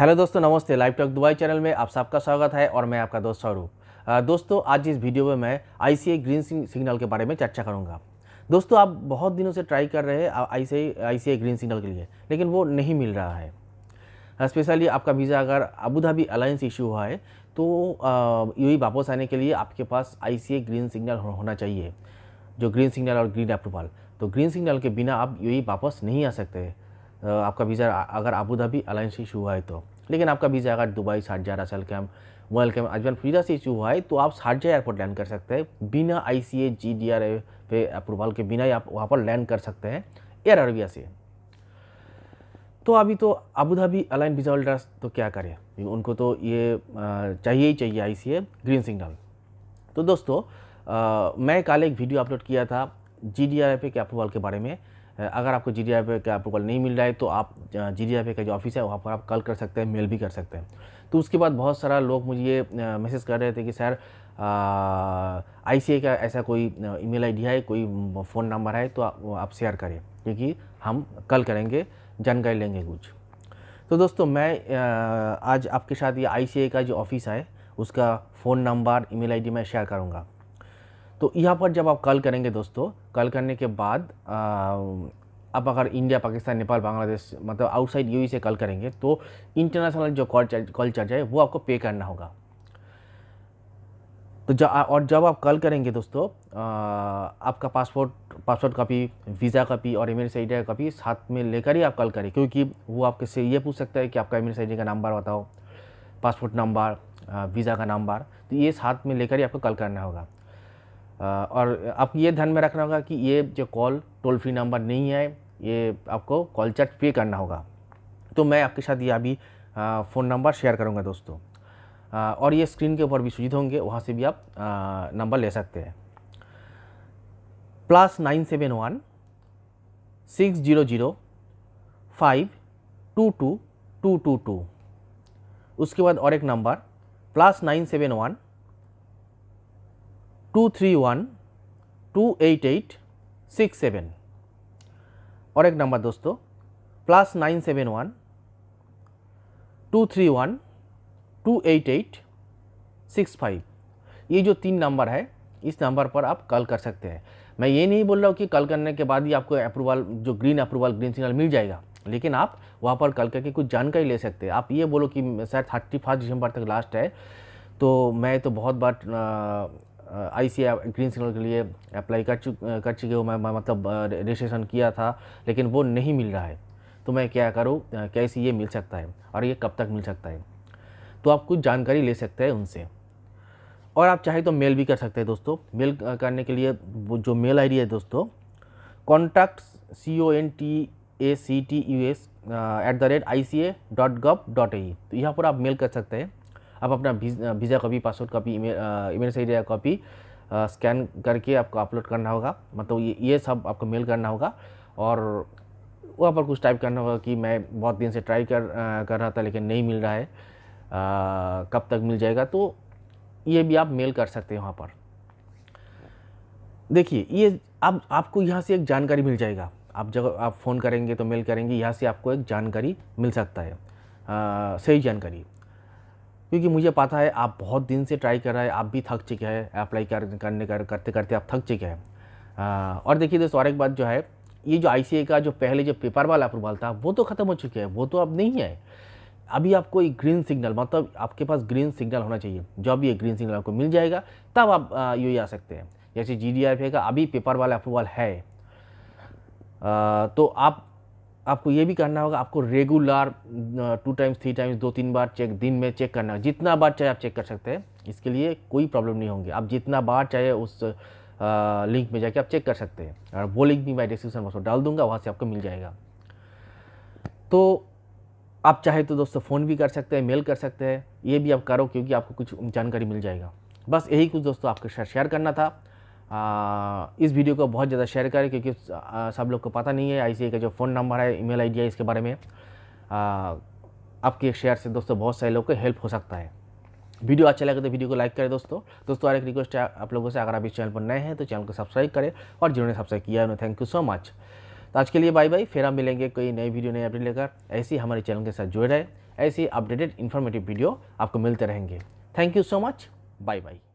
hello दोस्तों नमस्ते live talk Dubai channel में आप सबका स्वागत है और मैं आपका दोस्त स्वरूप दोस्तों आज इस वीडियो में मैं आई ग्रीन सिग्नल के बारे में चर्चा करूंगा दोस्तों आप बहुत दिनों से ट्राई कर रहे हैं आई सी ग्रीन सिग्नल के लिए लेकिन वो नहीं मिल रहा है स्पेशली आपका वीज़ा अगर अबूधाबी अलायंस इशू हुआ है तो यू वापस आने के लिए आपके पास आई ग्रीन सिग्नल होना चाहिए जो ग्रीन सिग्नल और ग्रीन अप्रूवल तो ग्रीन सिग्नल के बिना आप यू वापस नहीं आ सकते आपका वीज़ा अगर आबू धाबी अलायंस इशू हुआ है तो लेकिन आपका वीज़ा अगर दुबई शारजा रसल कैम वर्ल्ड कैम अजमान वीज़ा से इशू हुआ है तो आप शारजा एयरपोर्ट लैंड कर सकते हैं बिना आई C A ji D R A पे अप्रूवल के बिना ही आप वहाँ पर लैंड कर सकते हैं एयर अरबिया से तो अभी तो Abu Dhabi Al Ain visa holders तो क्या करें उनको तो ये चाहिए ही चाहिए आई सी ए ग्रीन सिग्नल तो दोस्तों आ, मैं कल एक वीडियो अपलोड किया था जी डी आर के अप्रूवल के बारे में अगर आपको जी डी आर का अप्रूवल नहीं मिल रहा है तो आप जी डी आर का जो ऑफिस है वहाँ पर आप कॉल कर सकते हैं मेल भी कर सकते हैं तो उसके बाद बहुत सारा लोग मुझे ये मैसेज कर रहे थे कि सर आई सी का ऐसा कोई ईमेल आईडी है कोई फ़ोन नंबर है तो आप शेयर करें क्योंकि हम कल करेंगे जानकारी लेंगे कुछ तो दोस्तों मैं आज आपके साथ ये आई का जो ऑफिस है उसका फ़ोन नंबर ईमेल आईडी मैं शेयर करूँगा तो यहाँ पर जब आप कॉल करेंगे दोस्तों कॉल करने के बाद आप अगर इंडिया पाकिस्तान नेपाल बांग्लादेश मतलब आउटसाइड यू से कॉल करेंगे तो इंटरनेशनल जो कॉल चार्ज कॉल चार्ज है वो आपको पे करना होगा तो जब और जब आप कॉल करेंगे दोस्तों आपका passport passport copy visa copy और इमेज आई डी कापी साथ में लेकर ही आप कॉल करें क्योंकि वो आपके से ये पूछ सकता है कि आपका इमेज आई का नंबर बताओ पासपोर्ट नंबर वीज़ा का नंबर तो ये साथ में लेकर ही आपको कॉल करना होगा और आपको ये ध्यान में रखना होगा कि ये जो कॉल टोल फ्री नंबर नहीं है ये आपको कॉल चार्ज पे करना होगा तो मैं आपके साथ ये अभी फ़ोन नंबर शेयर करूँगा दोस्तों और ये स्क्रीन के ऊपर भी सूचित होंगे वहाँ से भी आप नंबर ले सकते हैं plus nine seven one six zero zero five two two two two two उसके बाद और एक number plus nine seven one 231 और एक नंबर दोस्तों plus nine seven one two three one two eight eight six five ये जो तीन नंबर है इस नंबर पर आप कॉल कर सकते हैं मैं ये नहीं बोल रहा हूँ कि कॉल करने के बाद ही आपको अप्रूवल जो ग्रीन अप्रूवल ग्रीन सिग्नल मिल जाएगा लेकिन आप वहाँ पर कॉल करके कुछ जानकारी ले सकते हैं आप ये बोलो कि सर थर्टी फर्स्ट दिसंबर तक लास्ट है तो मैं तो बहुत बार आई सी ग्रीन सिग्नल के लिए अप्लाई कर चुक कर चुके हूँ मैं, मैं मतलब रजिस्ट्रेशन किया था लेकिन वो नहीं मिल रहा है तो मैं क्या करूँ कैसे ये मिल सकता है और ये कब तक मिल सकता है तो आप कुछ जानकारी ले सकते हैं उनसे और आप चाहे तो मेल भी कर सकते हैं दोस्तों मेल करने के लिए जो मेल आईडी है दोस्तों contact C O N T A C T U S at the rate I C A dot gov dot A तो यहाँ पर आप मेल कर सकते हैं आप अपना visa copy passport copy email email से कॉपी स्कैन करके आपको अपलोड करना होगा मतलब ये ये सब आपको मेल करना होगा और वहाँ पर कुछ टाइप करना होगा कि मैं बहुत दिन से ट्राई कर कर रहा था लेकिन नहीं मिल रहा है आ, कब तक मिल जाएगा तो ये भी आप मेल कर सकते हैं वहाँ पर देखिए ये आप आपको यहाँ से एक जानकारी मिल जाएगा आप जब आप फ़ोन करेंगे तो मेल करेंगे यहाँ से आपको एक जानकारी मिल सकता है आ, सही जानकारी क्योंकि मुझे पता है आप बहुत दिन से ट्राई कर रहे हैं आप भी थक चुके हैं अप्लाई कर, करने कर करते करते आप थक चुके हैं और देखिए दोस्तों और एक बात जो है ये जो आई का जो पहले जो पेपर वाला अप्रूवल था वो तो ख़त्म हो चुके हैं वो तो अब नहीं है अभी आपको एक ग्रीन सिग्नल मतलब आपके पास ग्रीन सिग्नल होना चाहिए जब ये ग्रीन सिग्नल आपको मिल जाएगा तब आप यू ही आ सकते हैं जैसे जी का अभी पेपर वाला अप्रूवल है आ, तो आप आपको ये भी करना होगा आपको regular two times three times दो तीन बार चेक दिन में चेक करना जितना बार चाहे आप चेक कर सकते हैं इसके लिए कोई प्रॉब्लम नहीं होंगी आप जितना बार चाहे उस लिंक में जाके आप चेक कर सकते हैं और वो लिंक भी मैं डिस्क्रिप्शन बॉक्स में डाल दूंगा वहाँ से आपको मिल जाएगा तो आप चाहे तो दोस्तों फ़ोन भी कर सकते हैं मेल कर सकते हैं ये भी आप करो क्योंकि आपको कुछ जानकारी मिल जाएगा बस यही कुछ दोस्तों आपके साथ शेयर करना था आ, इस वीडियो को बहुत ज़्यादा शेयर करें क्योंकि आ, सब लोग को पता नहीं है आई का जो फ़ोन नंबर है ईमेल आईडी है इसके बारे में आ, आपके शेयर से दोस्तों बहुत सारे लोग को हेल्प हो सकता है वीडियो अच्छा लगे तो वीडियो को लाइक करें दोस्तों दोस्तों और एक रिक्वेस्ट है आप लोगों से अगर आप इस चैनल पर नए हैं तो चैनल को सब्सक्राइब करें और जिन्होंने सब्सक्राइब किया है उन्हें थैंक यू सो मच तो आज के लिए बाय बाय फिर हम मिलेंगे कोई नई वीडियो नई अपडेट लेकर ऐसे ही हमारे चैनल के साथ जुड़े रहे ऐसे ही अपडेटेड इन्फॉर्मेटिव वीडियो आपको मिलते रहेंगे thank you so much bye bye